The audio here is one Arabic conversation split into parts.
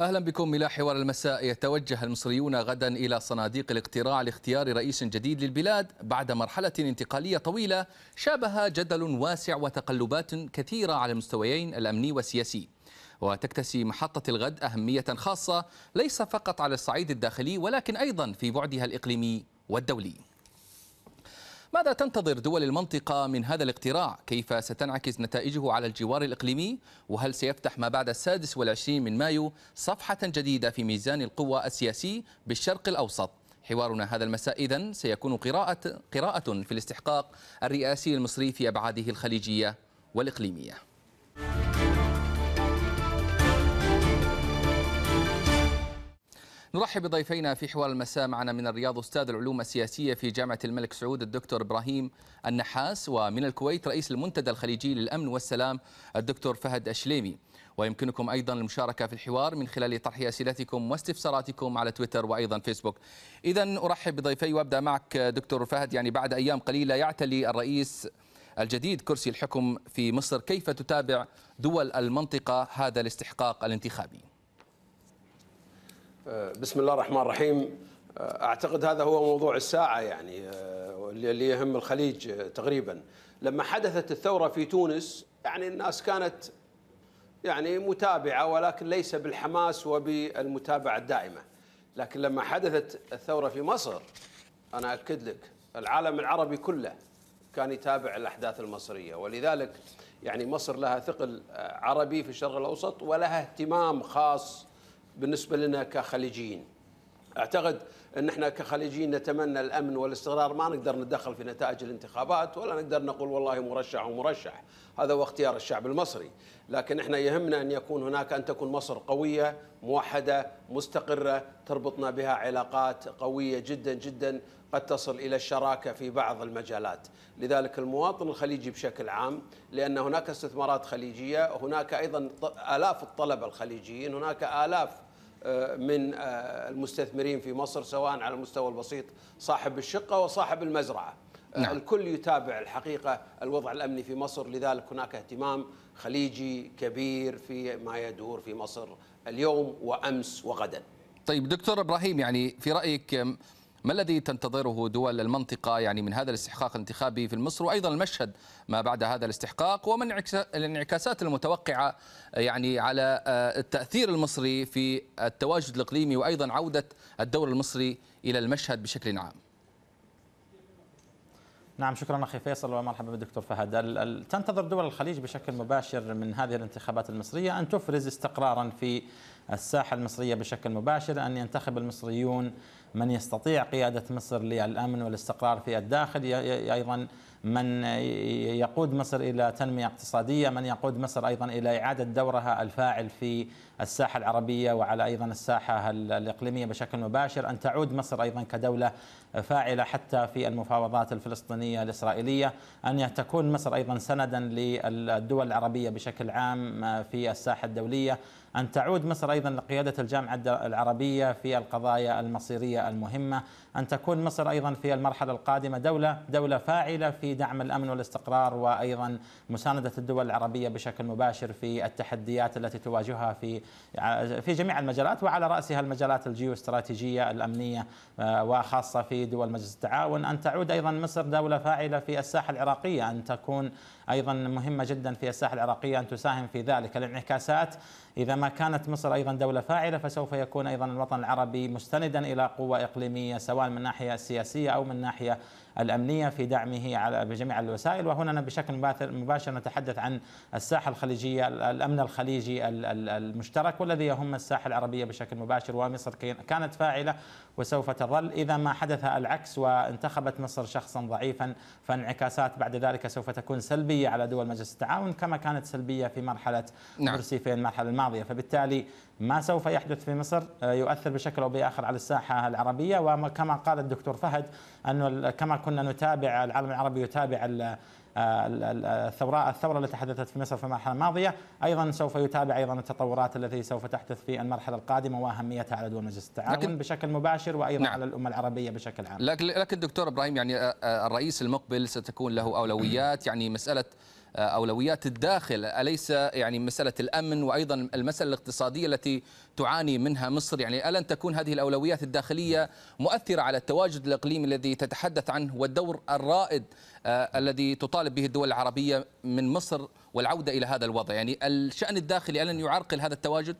أهلا بكم إلى حوار المساء يتوجه المصريون غدا إلى صناديق الاقتراع لاختيار رئيس جديد للبلاد بعد مرحلة انتقالية طويلة شابها جدل واسع وتقلبات كثيرة على المستويين الأمني والسياسي وتكتسي محطة الغد أهمية خاصة ليس فقط على الصعيد الداخلي ولكن أيضا في بعدها الإقليمي والدولي ماذا تنتظر دول المنطقة من هذا الاقتراع؟ كيف ستنعكس نتائجه على الجوار الإقليمي؟ وهل سيفتح ما بعد السادس والعشرين من مايو صفحة جديدة في ميزان القوى السياسي بالشرق الأوسط؟ حوارنا هذا المساء إذن سيكون قراءة, قراءة في الاستحقاق الرئاسي المصري في أبعاده الخليجية والإقليمية نرحب بضيفينا في حوار المساء معنا من الرياض أستاذ العلوم السياسية في جامعة الملك سعود الدكتور إبراهيم النحاس ومن الكويت رئيس المنتدى الخليجي للأمن والسلام الدكتور فهد الشليمي ويمكنكم أيضا المشاركة في الحوار من خلال طرح أسئلتكم واستفساراتكم على تويتر وأيضا فيسبوك إذا أرحب بضيفي وأبدأ معك دكتور فهد يعني بعد أيام قليلة يعتلي الرئيس الجديد كرسي الحكم في مصر كيف تتابع دول المنطقة هذا الاستحقاق الانتخابي آه، بسم الله الرحمن الرحيم آه، اعتقد هذا هو موضوع الساعه يعني آه، اللي يهم الخليج تقريبا لما حدثت الثوره في تونس يعني الناس كانت يعني متابعه ولكن ليس بالحماس وبالمتابعه الدائمه لكن لما حدثت الثوره في مصر انا اكد لك العالم العربي كله كان يتابع الاحداث المصريه ولذلك يعني مصر لها ثقل عربي في الشرق الاوسط ولها اهتمام خاص بالنسبة لنا كخليجيين أعتقد أن احنا كخليجيين نتمنى الأمن والاستقرار ما نقدر نتدخل في نتائج الانتخابات ولا نقدر نقول والله مرشح ومرشح هذا هو اختيار الشعب المصري لكن احنا يهمنا أن يكون هناك أن تكون مصر قوية موحدة مستقرة تربطنا بها علاقات قوية جدا جدا قد تصل إلى الشراكة في بعض المجالات لذلك المواطن الخليجي بشكل عام لأن هناك استثمارات خليجية هناك أيضا آلاف الطلبة الخليجيين هناك آلاف آه، من آه، المستثمرين في مصر سواء على المستوى البسيط صاحب الشقة وصاحب المزرعة آه، نعم. الكل يتابع الحقيقة الوضع الأمني في مصر لذلك هناك اهتمام خليجي كبير في ما يدور في مصر اليوم وأمس وغدا طيب دكتور إبراهيم يعني في رأيك ما الذي تنتظره دول المنطقة يعني من هذا الاستحقاق الانتخابي في مصر وأيضا المشهد ما بعد هذا الاستحقاق ومن الانعكاسات المتوقعة يعني على آه، التأثير المصري في التواجد الإقليمي وأيضا عودة الدور المصري إلى المشهد بشكل عام نعم شكرا اخي فيصل ومرحبا بالدكتور فهد تنتظر دول الخليج بشكل مباشر من هذه الانتخابات المصريه ان تفرز استقرارا في الساحة المصرية بشكل مباشر أن ينتخب المصريون من يستطيع قيادة مصر للأمن والاستقرار في الداخل أيضا من يقود مصر إلى تنمية اقتصادية من يقود مصر أيضا إلى إعادة دورها الفاعل في الساحة العربية وعلى أيضا الساحة الإقليمية بشكل مباشر أن تعود مصر أيضا كدولة فاعلة حتى في المفاوضات الفلسطينية الإسرائيلية أن تكون مصر أيضا سندا للدول العربية بشكل عام في الساحة الدولية أن تعود مصر أيضا لقيادة الجامعة العربية في القضايا المصيرية المهمة أن تكون مصر أيضا في المرحلة القادمة دولة دولة فاعلة في دعم الأمن والاستقرار وأيضا مساندة الدول العربية بشكل مباشر في التحديات التي تواجهها في في جميع المجالات وعلى رأسها المجالات الجيوستراتيجية الأمنية آه، وخاصة في دول مجلس التعاون أن تعود أيضا مصر دولة فاعلة في الساحة العراقية أن تكون أيضا مهمة جدا في الساحة العراقية أن تساهم في ذلك الانعكاسات إذا ما كانت مصر ايضا دوله فاعله فسوف يكون ايضا الوطن العربي مستندا الى قوه اقليميه سواء من الناحيه السياسيه او من الناحيه الأمنية في دعمه على بجميع الوسائل وهنا بشكل مباشر نتحدث عن الساحة الخليجية الأمن الخليجي المشترك والذي يهم الساحة العربية بشكل مباشر ومصر كانت فاعلة وسوف تظل إذا ما حدث العكس وانتخبت مصر شخصا ضعيفا فانعكاسات بعد ذلك سوف تكون سلبية على دول مجلس التعاون كما كانت سلبية في مرحلة نعم. مرسي في المرحلة الماضية فبالتالي ما سوف يحدث في مصر آه، يؤثر بشكل او باخر على الساحه العربيه وكما قال الدكتور فهد انه كما كنا نتابع العالم العربي يتابع الثوره الثوره التي حدثت في مصر في المرحله الماضيه ايضا سوف يتابع ايضا التطورات التي سوف تحدث في المرحله القادمه واهميتها على دول مجلس التعاون لكن بشكل مباشر وايضا نعم. على الامه العربيه بشكل عام لكن لكن دكتور ابراهيم يعني آه، آه، الرئيس المقبل ستكون له اولويات يعني مساله آه، أولويات الداخل أليس يعني مسألة الأمن وأيضا المسألة الاقتصادية التي تعاني منها مصر يعني ألن تكون هذه الأولويات الداخلية مؤثرة على التواجد الإقليمي الذي تتحدث عنه والدور الرائد آه، الذي تطالب به الدول العربية من مصر والعودة إلى هذا الوضع يعني الشأن الداخلي ألن يعرقل هذا التواجد؟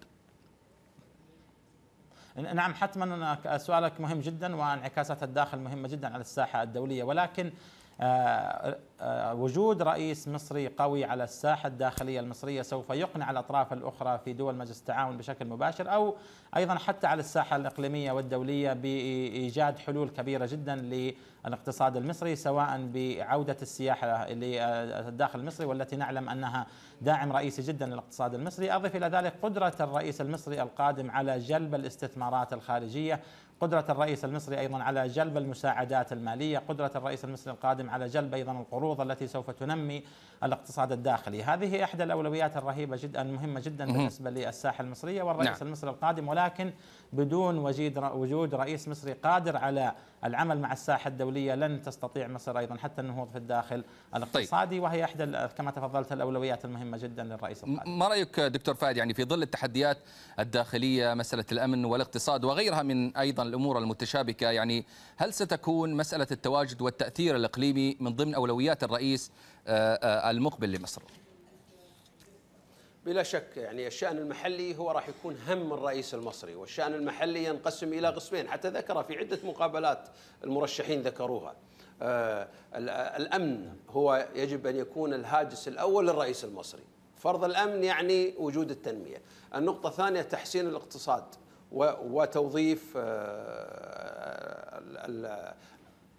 نعم حتما سؤالك مهم جدا وانعكاسات الداخل مهمه جدا على الساحه الدوليه ولكن آه، آه، وجود رئيس مصري قوي على الساحه الداخليه المصريه سوف يقنع الاطراف الاخرى في دول مجلس التعاون بشكل مباشر او ايضا حتى على الساحه الاقليميه والدوليه بايجاد حلول كبيره جدا للاقتصاد المصري سواء بعوده السياحه للداخل المصري والتي نعلم انها داعم رئيسي جدا للاقتصاد المصري، اضف الى ذلك قدره الرئيس المصري القادم على جلب الاستثمارات الخارجيه قدرة الرئيس المصري أيضا على جلب المساعدات المالية قدرة الرئيس المصري القادم على جلب أيضا القروض التي سوف تنمي الاقتصاد الداخلي هذه إحدى الأولويات الرهيبة جدا مهمة جدا بالنسبة للساحة المصرية والرئيس نعم. المصري القادم ولكن بدون وجود رئيس مصري قادر على العمل مع الساحه الدوليه لن تستطيع مصر ايضا حتى النهوض في الداخل الاقتصادي طيب. وهي احدى كما تفضلت الاولويات المهمه جدا للرئيس القادم. ما رايك دكتور فهد يعني في ظل التحديات الداخليه مساله الامن والاقتصاد وغيرها من ايضا الامور المتشابكه يعني هل ستكون مساله التواجد والتاثير الاقليمي من ضمن اولويات الرئيس آه، آه، المقبل لمصر؟ بلا شك يعني الشأن المحلي هو راح يكون هم الرئيس المصري والشأن المحلي ينقسم إلى قسمين حتى ذكر في عدة مقابلات المرشحين ذكروها آه، الأمن هو يجب أن يكون الهاجس الأول للرئيس المصري فرض الأمن يعني وجود التنمية النقطة الثانية تحسين الاقتصاد وتوظيف آه،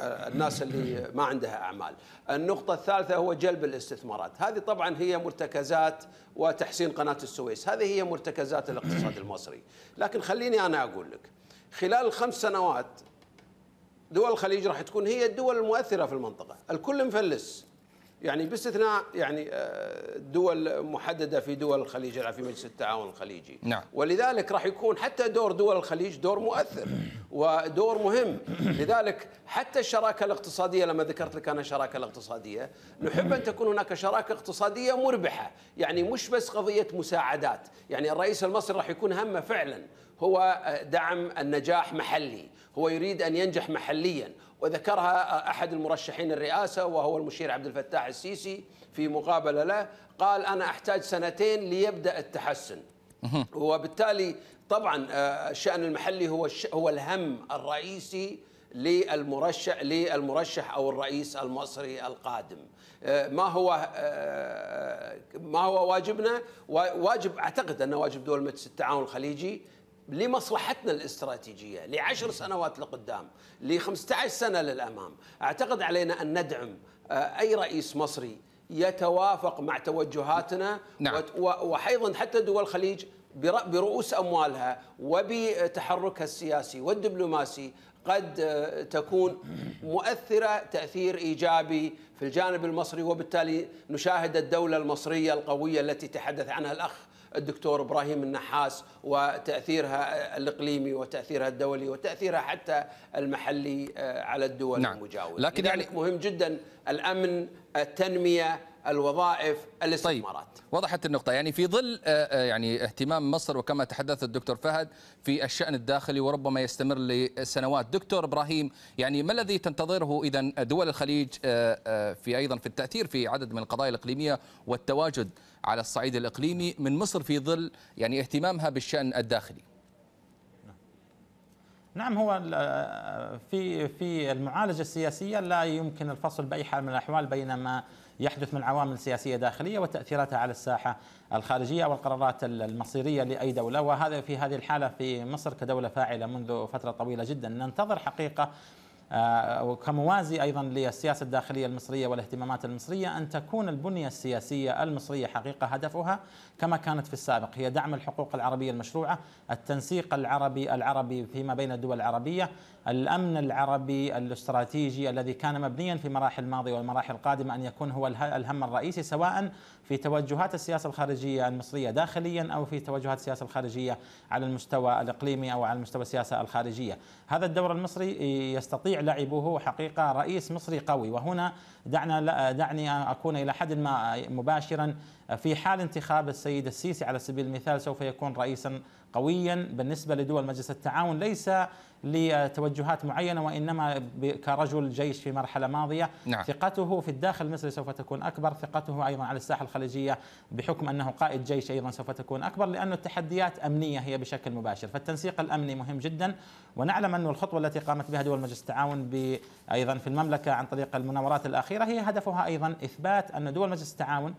الناس اللي ما عندها اعمال. النقطة الثالثة هو جلب الاستثمارات، هذه طبعا هي مرتكزات وتحسين قناة السويس، هذه هي مرتكزات الاقتصاد المصري، لكن خليني انا اقول لك خلال الخمس سنوات دول الخليج راح تكون هي الدول المؤثرة في المنطقة، الكل مفلس يعني باستثناء يعني آه، دول محدده في دول الخليج يعني في مجلس التعاون الخليجي نعم. ولذلك راح يكون حتى دور دول الخليج دور مؤثر ودور مهم لذلك حتى الشراكه الاقتصاديه لما ذكرت لك انا الشراكه الاقتصاديه نحب ان تكون هناك شراكه اقتصاديه مربحه يعني مش بس قضيه مساعدات يعني الرئيس المصري راح يكون همه فعلا هو آه، دعم النجاح محلي هو يريد ان ينجح محليا وذكرها احد المرشحين الرئاسه وهو المشير عبد الفتاح السيسي في مقابله له قال انا احتاج سنتين ليبدا التحسن وبالتالي طبعا آه، الشان المحلي هو هو الهم الرئيسي للمرشح للمرشح او الرئيس المصري القادم آه، ما هو آه، ما هو واجبنا واجب اعتقد ان واجب دول مجلس التعاون الخليجي لمصلحتنا الاستراتيجيه لعشر سنوات لقدام ل 15 سنه للامام اعتقد علينا ان ندعم آه، اي رئيس مصري يتوافق مع توجهاتنا نعم. وايضا حتى دول الخليج برؤوس اموالها وبتحركها السياسي والدبلوماسي قد آه، تكون مؤثره تاثير ايجابي في الجانب المصري وبالتالي نشاهد الدوله المصريه القويه التي تحدث عنها الاخ الدكتور ابراهيم النحاس وتاثيرها الاقليمي وتاثيرها الدولي وتاثيرها حتى المحلي آه، على الدول نعم. المجاوره لكن يعني مهم جدا الامن التنميه الوظائف الاستثمارات طيب. وضحت النقطة يعني في ظل آه، آه، يعني اهتمام مصر وكما تحدث الدكتور فهد في الشأن الداخلي وربما يستمر لسنوات دكتور إبراهيم يعني ما الذي تنتظره إذا دول الخليج في أيضا في التأثير في عدد من القضايا الإقليمية والتواجد على الصعيد الإقليمي من مصر في ظل يعني اهتمامها بالشأن الداخلي نعم هو في في المعالجه السياسيه لا يمكن الفصل باي حال من الاحوال بين ما يحدث من عوامل سياسيه داخليه وتاثيراتها على الساحه الخارجيه والقرارات المصيريه لاي دوله وهذا في هذه الحاله في مصر كدوله فاعله منذ فتره طويله جدا ننتظر حقيقه آه، كموازي ايضا للسياسه الداخليه المصريه والاهتمامات المصريه ان تكون البنيه السياسيه المصريه حقيقه هدفها كما كانت في السابق هي دعم الحقوق العربية المشروعة التنسيق العربي العربي فيما بين الدول العربية الأمن العربي الاستراتيجي الذي كان مبنيا في مراحل الماضية والمراحل القادمة أن يكون هو الهم الرئيسي سواء في توجهات السياسة الخارجية المصرية داخليا أو في توجهات السياسة الخارجية على المستوى الإقليمي أو على المستوى السياسة الخارجية هذا الدور المصري يستطيع لعبه حقيقة رئيس مصري قوي وهنا دعنا دعني أكون إلى حد ما مباشرا في حال انتخاب السيد السيسي على سبيل المثال سوف يكون رئيسا قويا بالنسبة لدول مجلس التعاون ليس لتوجهات معينة وإنما كرجل جيش في مرحلة ماضية نعم. ثقته في الداخل المصري سوف تكون أكبر ثقته أيضا على الساحة الخليجية بحكم أنه قائد جيش أيضا سوف تكون أكبر لأن التحديات أمنية هي بشكل مباشر فالتنسيق الأمني مهم جدا ونعلم أن الخطوة التي قامت بها دول مجلس التعاون أيضا في المملكة عن طريق المناورات الأخيرة هي هدفها أيضا إثبات أن دول مجلس التعاون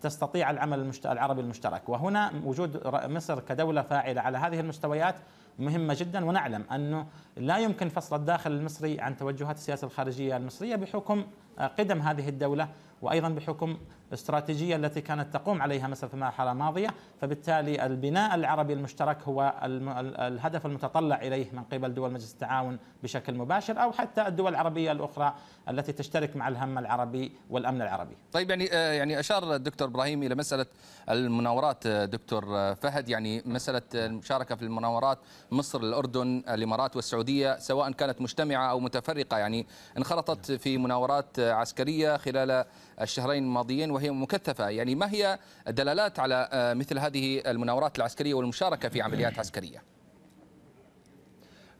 تستطيع العمل العربي المشترك وهنا وجود مصر كدولة فاعلة على هذه المستويات مهمة جدا ونعلم أنه لا يمكن فصل الداخل المصري عن توجهات السياسة الخارجية المصرية بحكم آه، قدم هذه الدولة وأيضا بحكم الاستراتيجية التي كانت تقوم عليها مصر في المرحلة الماضية فبالتالي البناء العربي المشترك هو الهدف المتطلع إليه من قبل دول مجلس التعاون بشكل مباشر أو حتى الدول العربية الأخرى التي تشترك مع الهم العربي والأمن العربي طيب يعني آه، يعني أشار الدكتور إبراهيم إلى مسألة المناورات آه، دكتور آه، فهد يعني مسألة المشاركة في المناورات مصر الأردن الإمارات والسعودية سواء كانت مجتمعة أو متفرقة يعني انخرطت في مناورات عسكرية خلال الشهرين الماضيين وهي مكثفة يعني ما هي الدلالات على آه، مثل هذه المناورات العسكرية والمشاركة في عمليات عسكرية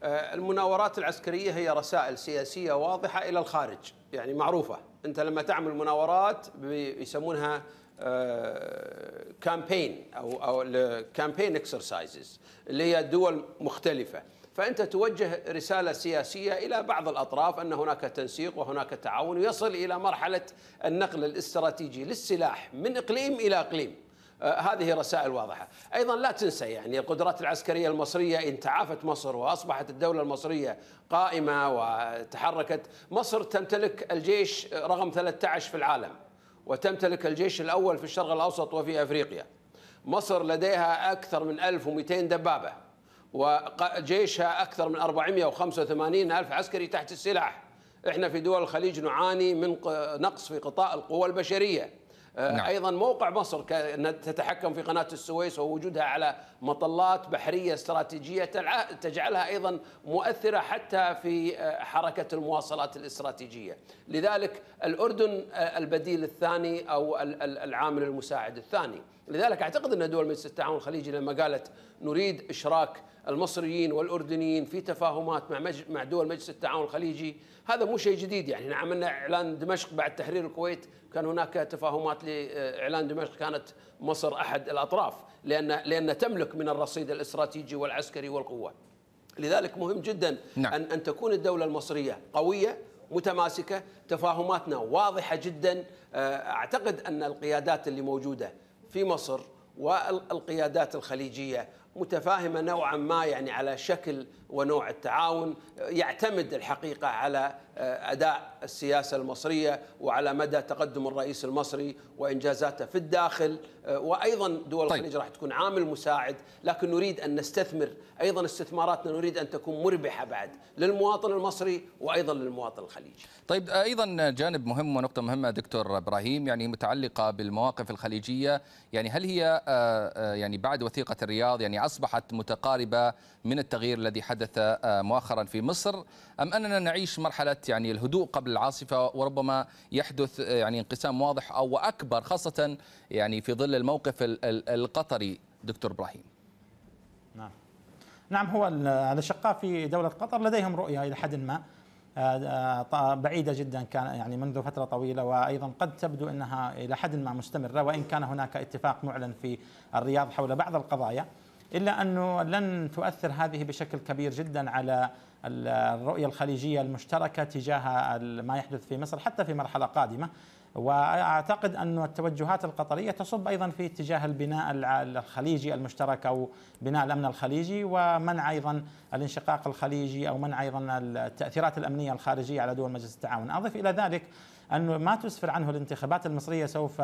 آه، المناورات العسكرية هي رسائل سياسية واضحة إلى الخارج يعني معروفة أنت لما تعمل مناورات يسمونها كامبين آه، أو أو كامبين اكسرسايزز اللي هي دول مختلفة فأنت توجه رسالة سياسية إلى بعض الأطراف أن هناك تنسيق وهناك تعاون يصل إلى مرحلة النقل الاستراتيجي للسلاح من إقليم إلى إقليم آه، هذه رسائل واضحة أيضا لا تنسى يعني القدرات العسكرية المصرية إن تعافت مصر وأصبحت الدولة المصرية قائمة وتحركت مصر تمتلك الجيش رقم 13 في العالم وتمتلك الجيش الأول في الشرق الأوسط وفي أفريقيا مصر لديها أكثر من 1200 دبابة وجيشها أكثر من 485 ألف عسكري تحت السلاح احنا في دول الخليج نعاني من نقص في قطاع القوى البشريه آه، نعم. ايضا موقع مصر تتحكم في قناه السويس ووجودها على مطلات بحريه استراتيجيه تجعلها ايضا مؤثره حتى في آه، حركه المواصلات الاستراتيجيه، لذلك الاردن آه، البديل الثاني او العامل المساعد الثاني، لذلك اعتقد ان دول مجلس التعاون الخليجي لما قالت نريد اشراك المصريين والاردنيين في تفاهمات مع مع دول مجلس التعاون الخليجي هذا مو شيء جديد يعني عملنا اعلان دمشق بعد تحرير الكويت كان هناك تفاهمات لاعلان دمشق كانت مصر احد الاطراف لان لان تملك من الرصيد الاستراتيجي والعسكري والقوه لذلك مهم جدا نعم. ان ان تكون الدوله المصريه قويه متماسكه تفاهماتنا واضحه جدا آه، اعتقد ان القيادات اللي موجوده في مصر والقيادات الخليجيه متفاهمة نوعا ما يعني على شكل ونوع التعاون يعتمد الحقيقة على آه، أداء السياسه المصريه وعلى مدى تقدم الرئيس المصري وانجازاته في الداخل آه، وايضا دول طيب. الخليج راح تكون عامل مساعد لكن نريد ان نستثمر ايضا استثماراتنا نريد ان تكون مربحه بعد للمواطن المصري وايضا للمواطن الخليجي. طيب آه، ايضا جانب مهم ونقطه مهمه دكتور ابراهيم يعني متعلقه بالمواقف الخليجيه يعني هل هي آه، يعني بعد وثيقه الرياض يعني اصبحت متقاربه من التغيير الذي حدث مؤخرا في مصر ام اننا نعيش مرحله يعني الهدوء قبل قبل العاصفه وربما يحدث آه، يعني انقسام واضح او اكبر خاصه يعني في ظل الموقف القطري دكتور ابراهيم. نعم. نعم هو الاشقاء في دوله قطر لديهم رؤيه الى حد ما آه، آه، بعيده جدا كان يعني منذ فتره طويله وايضا قد تبدو انها الى حد ما مستمره وان كان هناك اتفاق معلن في الرياض حول بعض القضايا الا انه لن تؤثر هذه بشكل كبير جدا على الرؤية الخليجية المشتركة تجاه ما يحدث في مصر حتى في مرحلة قادمة واعتقد ان التوجهات القطريه تصب ايضا في اتجاه البناء الخليجي المشترك او بناء الامن الخليجي ومنع ايضا الانشقاق الخليجي او منع ايضا التاثيرات الامنيه الخارجيه على دول مجلس التعاون، اضف الى ذلك أن ما تسفر عنه الانتخابات المصريه سوف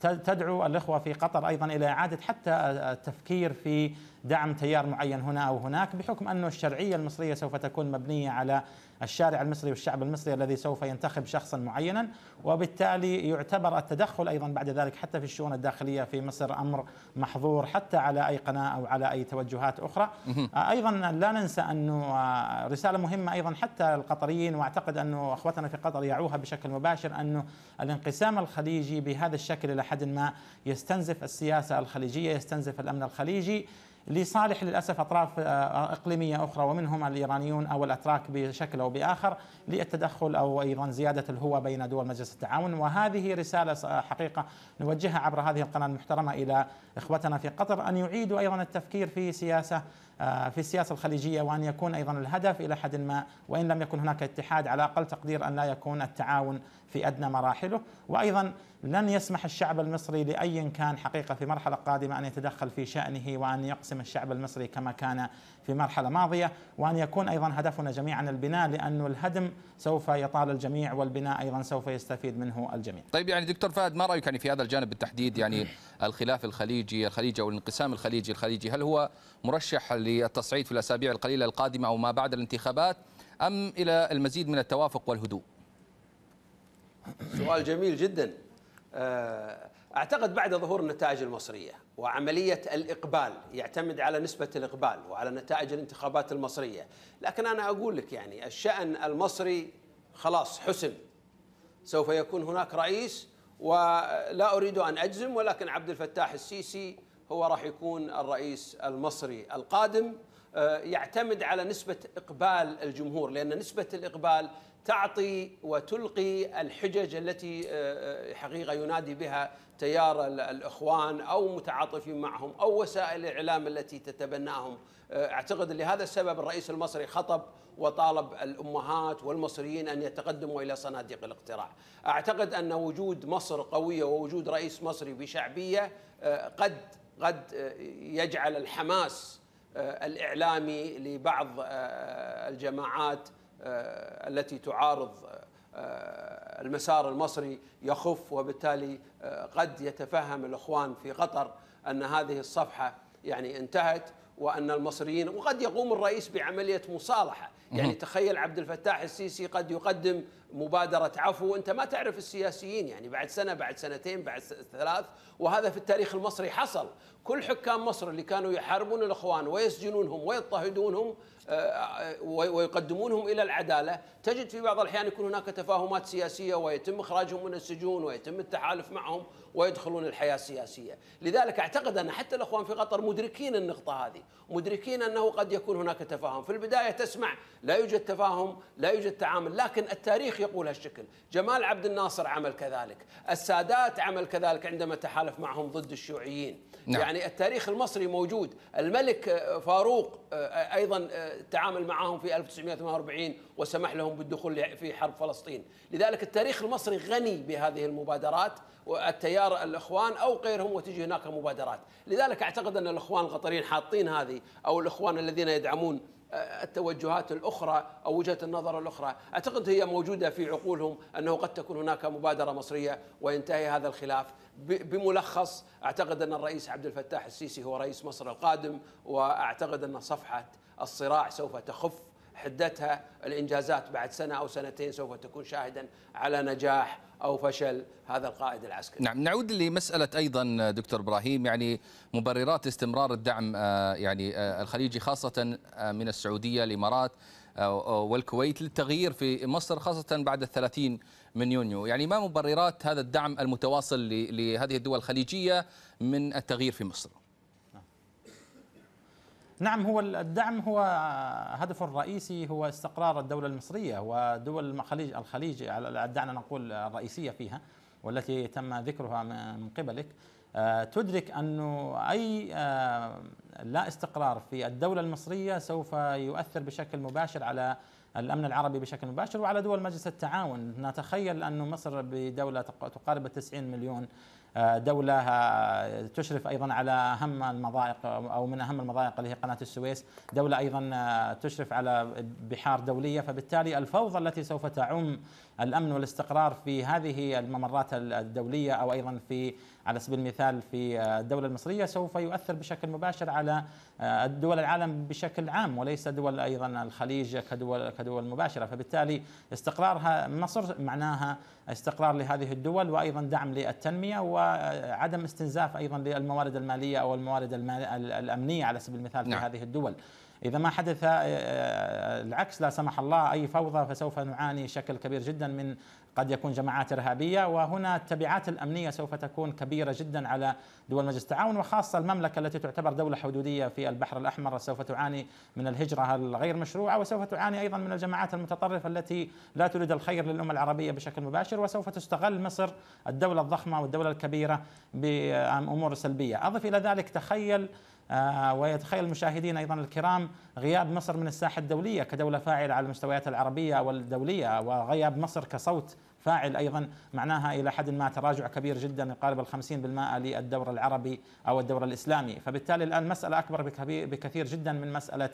تدعو الاخوه في قطر ايضا الى اعاده حتى التفكير في دعم تيار معين هنا أو هناك بحكم أن الشرعية المصرية سوف تكون مبنية على الشارع المصري والشعب المصري الذي سوف ينتخب شخصا معينا وبالتالي يعتبر التدخل أيضا بعد ذلك حتى في الشؤون الداخلية في مصر أمر محظور حتى على أي قناة أو على أي توجهات أخرى آه، أيضا لا ننسى أنه آه، رسالة مهمة أيضا حتى القطريين وأعتقد أنه أخوتنا في قطر يعوها بشكل مباشر أنه الانقسام الخليجي بهذا الشكل إلى حد ما يستنزف السياسة الخليجية يستنزف الأمن الخليجي لصالح للاسف اطراف آه، آه، اقليميه اخرى ومنهم الايرانيون او الاتراك بشكل او باخر للتدخل او ايضا زياده الهوى بين دول مجلس التعاون وهذه رساله آه، حقيقه نوجهها عبر هذه القناه المحترمه الى اخوتنا في قطر ان يعيدوا ايضا التفكير في سياسه آه، في السياسه الخليجيه وان يكون ايضا الهدف الى حد ما وان لم يكن هناك اتحاد على اقل تقدير ان لا يكون التعاون في ادنى مراحله وايضا لن يسمح الشعب المصري لاي كان حقيقه في مرحله قادمه ان يتدخل في شانه وان يقسم الشعب المصري كما كان في مرحلة ماضية وأن يكون أيضا هدفنا جميعا البناء لأن الهدم سوف يطال الجميع والبناء أيضا سوف يستفيد منه الجميع طيب يعني دكتور فهد ما رأيك يعني في هذا الجانب بالتحديد يعني الخلاف الخليجي الخليجي أو الانقسام الخليجي الخليجي هل هو مرشح للتصعيد في الأسابيع القليلة القادمة أو ما بعد الانتخابات أم إلى المزيد من التوافق والهدوء سؤال جميل جدا آه، اعتقد بعد ظهور النتائج المصريه وعمليه الاقبال يعتمد على نسبه الاقبال وعلى نتائج الانتخابات المصريه، لكن انا اقول لك يعني الشان المصري خلاص حسم سوف يكون هناك رئيس ولا اريد ان اجزم ولكن عبد الفتاح السيسي هو راح يكون الرئيس المصري القادم آه، يعتمد على نسبه اقبال الجمهور لان نسبه الاقبال تعطي وتلقي الحجج التي آه، آه، حقيقة ينادي بها تيار الإخوان أو متعاطفين معهم أو وسائل الإعلام التي تتبناهم آه، أعتقد لهذا السبب الرئيس المصري خطب وطالب الأمهات والمصريين أن يتقدموا إلى صناديق الاقتراع أعتقد أن وجود مصر قوية ووجود رئيس مصري بشعبية قد قد يجعل الحماس الإعلامي لبعض الجماعات آه، التي تعارض آه، آه، المسار المصري يخف وبالتالي قد يتفهم الاخوان في قطر ان هذه الصفحه يعني انتهت وان المصريين وقد يقوم الرئيس بعمليه مصالحه، يعني تخيل عبد الفتاح السيسي قد يقدم مبادرة عفو أنت ما تعرف السياسيين يعني بعد سنة بعد سنتين بعد ثلاث وهذا في التاريخ المصري حصل كل حكام مصر اللي كانوا يحاربون الإخوان ويسجنونهم ويضطهدونهم آه، آه، ويقدمونهم إلى العدالة تجد في بعض الأحيان يكون هناك تفاهمات سياسية ويتم إخراجهم من السجون ويتم التحالف معهم ويدخلون الحياة السياسية لذلك أعتقد أن حتى الأخوان في قطر مدركين النقطة هذه مدركين أنه قد يكون هناك تفاهم في البداية تسمع لا يوجد تفاهم لا يوجد تعامل لكن التاريخ يقول هالشكل جمال عبد الناصر عمل كذلك السادات عمل كذلك عندما تحالف معهم ضد الشيوعيين نعم. يعني التاريخ المصري موجود الملك آه، فاروق آه، أيضا آه، تعامل معهم في 1948 وسمح لهم بالدخول في حرب فلسطين لذلك التاريخ المصري غني بهذه المبادرات والتيار الإخوان أو غيرهم وتجي هناك مبادرات لذلك أعتقد أن الإخوان القطريين حاطين هذه أو الإخوان الذين يدعمون التوجهات الأخرى أو وجهة النظر الأخرى أعتقد هي موجودة في عقولهم أنه قد تكون هناك مبادرة مصرية وينتهي هذا الخلاف بملخص أعتقد أن الرئيس عبد الفتاح السيسي هو رئيس مصر القادم وأعتقد أن صفحة الصراع سوف تخف حدتها الانجازات بعد سنه او سنتين سوف تكون شاهدا على نجاح او فشل هذا القائد العسكري. نعم نعود لمساله ايضا دكتور ابراهيم يعني مبررات استمرار الدعم آه، يعني آه، الخليجي خاصه آه، من السعوديه الامارات والكويت للتغيير في مصر خاصة بعد الثلاثين من يونيو يعني ما مبررات هذا الدعم المتواصل لهذه الدول الخليجية من التغيير في مصر نعم هو الدعم هو هدف الرئيسي هو استقرار الدولة المصرية ودول الخليج الخليج دعنا نقول الرئيسية فيها والتي تم ذكرها من قبلك آه، تدرك أنه أي آه، لا استقرار في الدولة المصرية سوف يؤثر بشكل مباشر على الأمن العربي بشكل مباشر وعلى دول مجلس التعاون نتخيل أن مصر بدولة تقارب 90 مليون آه، دولة آه، تشرف أيضا على أهم المضايق أو من أهم المضايق اللي هي قناة السويس دولة أيضا آه، تشرف على بحار دولية فبالتالي الفوضى التي سوف تعم الأمن والاستقرار في هذه الممرات الدولية أو أيضا في على سبيل المثال في آه، الدولة المصرية سوف يؤثر بشكل مباشر على آه، دول العالم بشكل عام وليس دول أيضا الخليج كدول, كدول مباشرة فبالتالي استقرارها مصر معناها استقرار لهذه الدول وأيضا دعم للتنمية وعدم استنزاف أيضا للموارد المالية أو الموارد الأمنية على سبيل المثال في نعم. هذه الدول إذا ما حدث آه، آه، العكس لا سمح الله أي فوضى فسوف نعاني شكل كبير جدا من قد يكون جماعات إرهابية وهنا التبعات الأمنية سوف تكون كبيرة جدا على دول مجلس التعاون وخاصة المملكة التي تعتبر دولة حدودية في البحر الأحمر سوف تعاني من الهجرة الغير مشروعة وسوف تعاني أيضا من الجماعات المتطرفة التي لا تريد الخير للأمة العربية بشكل مباشر وسوف تستغل مصر الدولة الضخمة والدولة الكبيرة بأمور سلبية أضف إلى ذلك تخيل آه، ويتخيل المشاهدين ايضا الكرام غياب مصر من الساحه الدوليه كدوله فاعله على المستويات العربيه والدوليه وغياب مصر كصوت فاعل ايضا معناها الى حد ما تراجع كبير جدا يقارب ال 50% للدور العربي او الدور الاسلامي، فبالتالي الان مساله اكبر بكثير جدا من مساله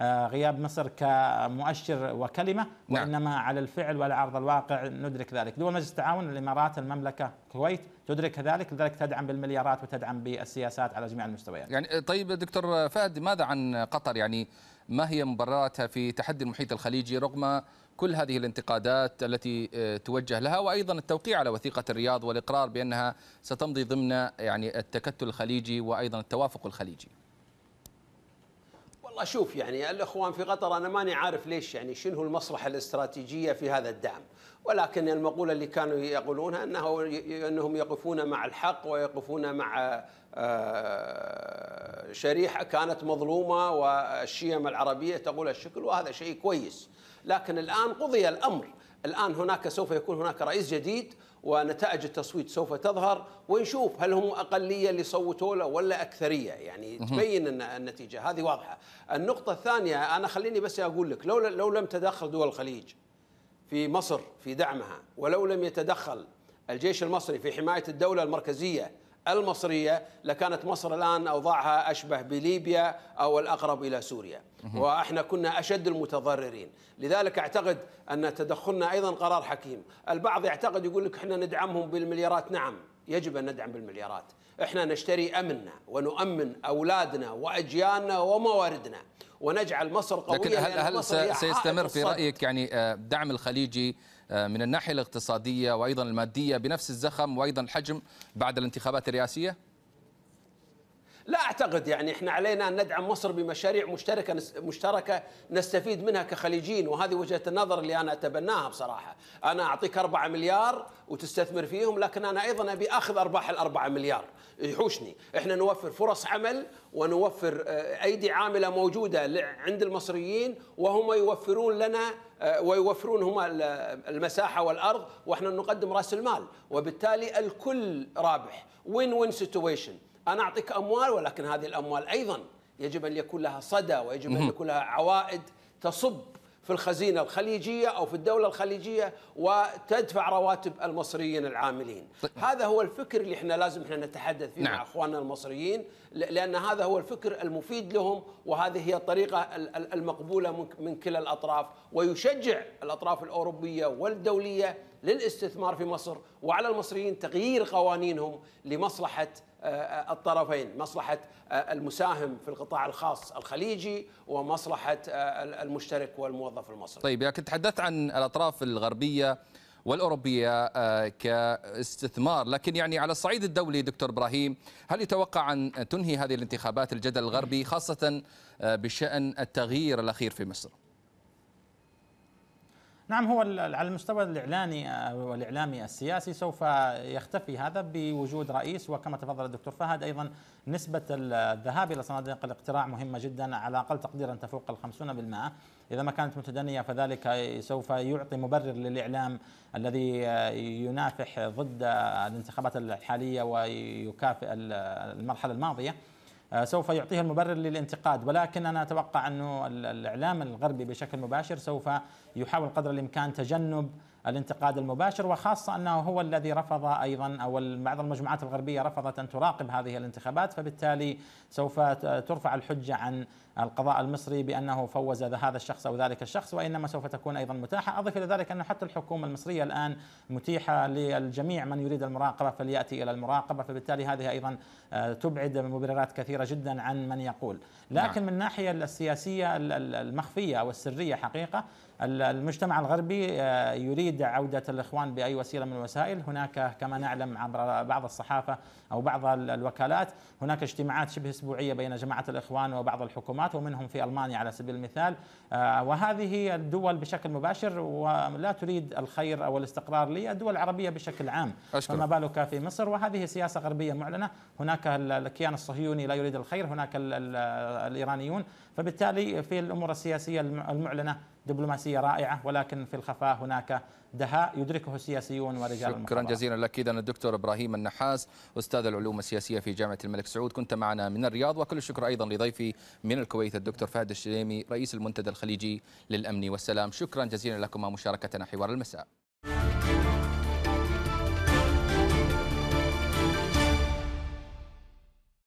آه، غياب مصر كمؤشر وكلمه نعم. وانما على الفعل وعلى ارض الواقع ندرك ذلك، دول مجلس التعاون الامارات، المملكه، الكويت تدرك ذلك لذلك تدعم بالمليارات وتدعم بالسياسات على جميع المستويات يعني آه، طيب دكتور فهد ماذا عن قطر يعني ما هي مبرراتها في تحدي المحيط الخليجي رغم كل هذه الانتقادات التي آه، توجه لها وايضا التوقيع على وثيقه الرياض والاقرار بانها ستمضي ضمن يعني التكتل الخليجي وايضا التوافق الخليجي والله شوف يعني الاخوان في قطر انا ماني عارف ليش يعني شنو المصلحه الاستراتيجيه في هذا الدعم ولكن المقوله اللي كانوا يقولونها انه انهم يقفون مع الحق ويقفون مع آه، شريحه كانت مظلومه والشيم العربيه تقول الشكل وهذا شيء كويس لكن الان قضي الامر الان هناك سوف يكون هناك رئيس جديد ونتائج التصويت سوف تظهر ونشوف هل هم اقليه اللي صوتوا له ولا اكثريه يعني تبين ان النتيجه هذه واضحه. النقطه الثانيه انا خليني بس اقول لك لو لو لم تدخل دول الخليج في مصر في دعمها ولو لم يتدخل الجيش المصري في حمايه الدوله المركزيه المصرية لكانت مصر الآن أوضاعها أشبه بليبيا أو الأقرب إلى سوريا وإحنا كنا أشد المتضررين لذلك أعتقد أن تدخلنا أيضا قرار حكيم البعض يعتقد يقول لك إحنا ندعمهم بالمليارات نعم يجب أن ندعم بالمليارات إحنا نشتري أمننا ونؤمن أولادنا وأجيالنا ومواردنا ونجعل مصر قوية لكن هل, هل سيستمر في رأيك يعني آه، دعم الخليجي آه، من الناحية الاقتصادية وأيضا المادية بنفس الزخم وأيضا الحجم بعد الانتخابات الرئاسية؟ لا اعتقد يعني احنا علينا ان ندعم مصر بمشاريع مشتركه مشتركه نستفيد منها كخليجيين وهذه وجهه النظر اللي انا اتبناها بصراحه، انا اعطيك 4 مليار وتستثمر فيهم لكن انا ايضا ابي اخذ ارباح ال 4 مليار، يحوشني، احنا نوفر فرص عمل ونوفر آه، ايدي عامله موجوده عند المصريين وهم يوفرون لنا آه، ويوفرون هم المساحه والارض واحنا نقدم راس المال، وبالتالي الكل رابح، وين وين سيتويشن. انا اعطيك اموال ولكن هذه الاموال ايضا يجب ان يكون لها صدى ويجب ان يكون لها عوائد تصب في الخزينة الخليجية أو في الدولة الخليجية وتدفع رواتب المصريين العاملين طيب. هذا هو الفكر اللي احنا لازم احنا نتحدث فيه نعم. مع أخواننا المصريين لأن هذا هو الفكر المفيد لهم وهذه هي الطريقة المقبولة من كلا الأطراف ويشجع الأطراف الأوروبية والدولية للاستثمار في مصر وعلى المصريين تغيير قوانينهم لمصلحة الطرفين مصلحة آه، المساهم في القطاع الخاص الخليجي ومصلحة آه، المشترك والموظف المصري طيب لكن يعني تحدثت عن الأطراف الغربية والأوروبية آه، كاستثمار لكن يعني على الصعيد الدولي دكتور إبراهيم هل يتوقع أن تنهي هذه الانتخابات الجدل الغربي خاصة بشأن التغيير الأخير في مصر؟ نعم هو على المستوى الاعلاني آه، والاعلامي السياسي سوف يختفي هذا بوجود رئيس وكما تفضل الدكتور فهد ايضا نسبه الذهاب الى صناديق الاقتراع مهمه جدا على اقل تقدير ان تفوق ال 50% اذا ما كانت متدنيه فذلك سوف يعطي مبرر للاعلام الذي آه، ينافح ضد الانتخابات الحاليه ويكافئ المرحله الماضيه آه، سوف يعطيها المبرر للانتقاد ولكن انا اتوقع انه الاعلام الغربي بشكل مباشر سوف يحاول قدر الامكان تجنب الانتقاد المباشر وخاصة أنه هو الذي رفض أيضا أو بعض المجموعات الغربية رفضت أن تراقب هذه الانتخابات فبالتالي سوف ترفع الحجة عن القضاء المصري بأنه فوز هذا الشخص أو ذلك الشخص وإنما سوف تكون أيضا متاحة أضف إلى ذلك أنه حتى الحكومة المصرية الآن متيحة للجميع من يريد المراقبة فليأتي إلى المراقبة فبالتالي هذه أيضا آه، تبعد مبررات كثيرة جدا عن من يقول لكن نعم. من الناحية السياسية المخفية أو السرية حقيقة المجتمع الغربي آه، يريد عودة الإخوان بأي وسيلة من الوسائل هناك كما نعلم عبر بعض الصحافة أو بعض الوكالات هناك اجتماعات شبه أسبوعية بين جماعة الإخوان وبعض الحكومات ومنهم في ألمانيا على سبيل المثال آه، وهذه الدول بشكل مباشر ولا تريد الخير أو الاستقرار للدول العربية بشكل عام أشكر. فما بالك في مصر وهذه سياسة غربية معلنة هناك الكيان الصهيوني لا يريد الخير هناك الإيرانيون فبالتالي في الأمور السياسية المعلنة دبلوماسية رائعة ولكن في الخفاء هناك دهاء يدركه السياسيون ورجال شكرا المخابرات. جزيلا لك إذا الدكتور إبراهيم النحاس أستاذ العلوم السياسية في جامعة الملك سعود كنت معنا من الرياض وكل الشكر أيضا لضيفي من الكويت الدكتور فهد الشليمي رئيس المنتدى الخليجي للأمن والسلام شكرا جزيلا لكما مشاركتنا حوار المساء